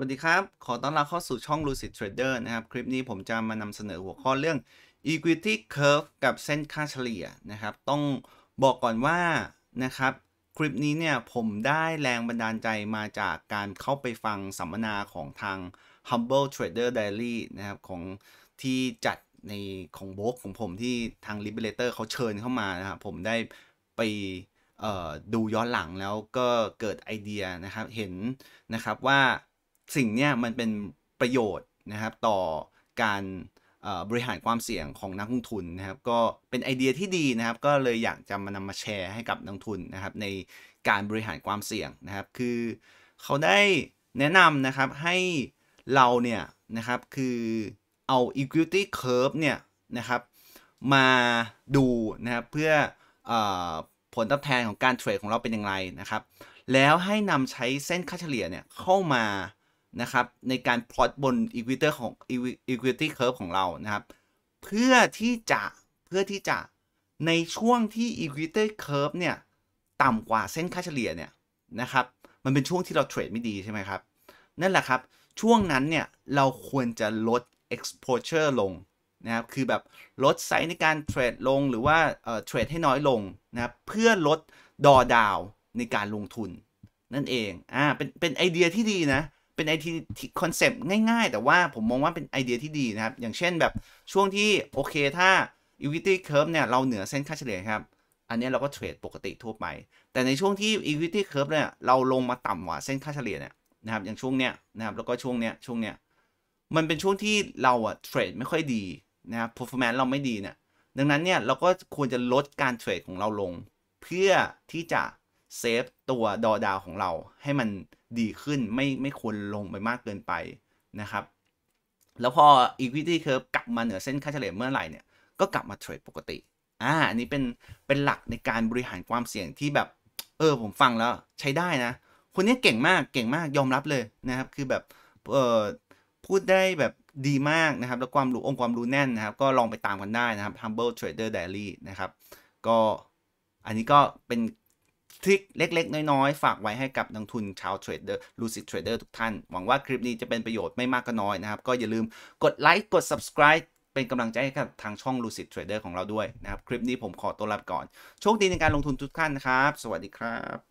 สวัสดีครับ ขอต้อนรับเข้าสู่ช่อง Lucid Trader นะครับ คลิปนี้ผมจะมานำเสนอหัวข้อเรื่อง Equity Curve กับเส้นค่าเฉลี่ย นะครับ ต้องบอกก่อนว่า นะครับ คลิปนี้เนี่ยผมได้แรงบันดาลใจมาจากการเข้าไปฟังสัมมนาของทาง Humble Trader d a i l y นะครับ ของที่จัดในของบล็อกของผมที่ทาง Liberator เขาเชิญเข้ามานะครับ ผมได้ไปดูย้อนหลังแล้วก็เกิดไอเดียนะครับ เห็นนะครับว่าสิ่งเนี้ยมันเป็นประโยชน์นะครับต่อการบริหารความเสี่ยงของนักลงทุนนะครับก็เป็นไอเดียที่ดีนะครับ ก็เลยอยากจะมานำมาแชร์ให้กับนักทุนนะครับ ในการบริหารความเสี่ยงนะครับ คือเขาได้แนะนำนะครับให้เราเนี่ยนะครับคือเอา equity curve เนี่ยนะครับมาดูนะครับเพื่ออผลตอบแทนของการเทรดของเราเป็นอย่างไรนะครับ แล้วให้นำใช้เส้นค่าเฉลี่ยเนี่ยเข้ามานะครับในการพลอตบน Equity ของ Equity Curve ของเรานะครับ เพื่อที่จะเพื่อที่จะในช่วงที่ Equity Curve เนี่ย ต่ำกว่าเส้นค่าเฉลี่ยเนี่ยนะครับมันเป็นช่วงที่เราเทรดไม่ดีใช่ไหมครับ นั่นแหละครับช่วงนั้นเนี่ยเราควรจะลด exposure ลงนะครับคือแบบลดไซส์ในการเทรดลงหรือว่าเทรดให้น้อยลงนะครับเพื่อลดดอดาวในการลงทุน นั่นเองอ่าเป็นเป็นไอเดียที่ดีนะเป็นไอทีคอนเซปต์ง่ายๆ แต่ว่าผมมองว่าเป็นไอเดียที่ดีนะครับ อย่างเช่นแบบช่วงที่โอเคถ้า equity curve เนี่ยเราเหนือเส้นค่าเฉลี่ยครับ อันนี้เราก็เทรดปกติทั่วไป แต่ในช่วงที่ equity curve เนี่ยเราลงมาต่ำกว่าเส้นค่าเฉลี่ยเนี่ยนะครับอย่างช่วงเนี้ยนะครับแล้วก็ช่วงเนี้ยช่วงเนี้ยมันเป็นช่วงที่เราอะเทรดไม่ค่อยดีนะครับ performance เราไม่ดีเนี่ยดังนั้นเนี่ยเราก็ควรจะลดการเทรดของเราลงเพื่อที่จะเซฟตัว ดอดาวของเราให้มันดีขึ้นไม่ไม่ควรลงไปมากเกินไปนะครับ แล้วพอ Equity Curve กลับมาเหนือเส้นค่าเฉลี่ยเมื่อไหร่เนี่ยก็กลับมาเทรดปกติ อ่า อันนี้เป็นเป็นหลักในการบริหารความเสี่ยงที่แบบ เออ ผมฟังแล้วใช้ได้นะ คนนี้เก่งมากเก่งมากยอมรับเลยนะครับ คือแบบเออพูดได้แบบดีมากนะครับ แล้วความรู้ องค์ความรู้แน่นนะครับ ก็ลองไปตามกันได้นะครับ Humble Trader d i l y นะครับก็อันนี้ก็เป็นทริคเล็ก ๆ น้อย ๆ ฝากไว้ให้กับนักทุนชาวเทรดเดอร์ลูซิตเทรดเดอร์ทุกท่าน หวังว่าคลิปนี้จะเป็นประโยชน์ไม่มากก็น้อยนะครับ ก็อย่าลืมกดไลค์กด subscribe เป็นกำลังใจให้กับทางช่อง Lucid Trader ของเราด้วยนะครับ คลิปนี้ผมขอตัวลาไปก่อนโชคดีในการลงทุนทุกท่านนะครับ สวัสดีครับ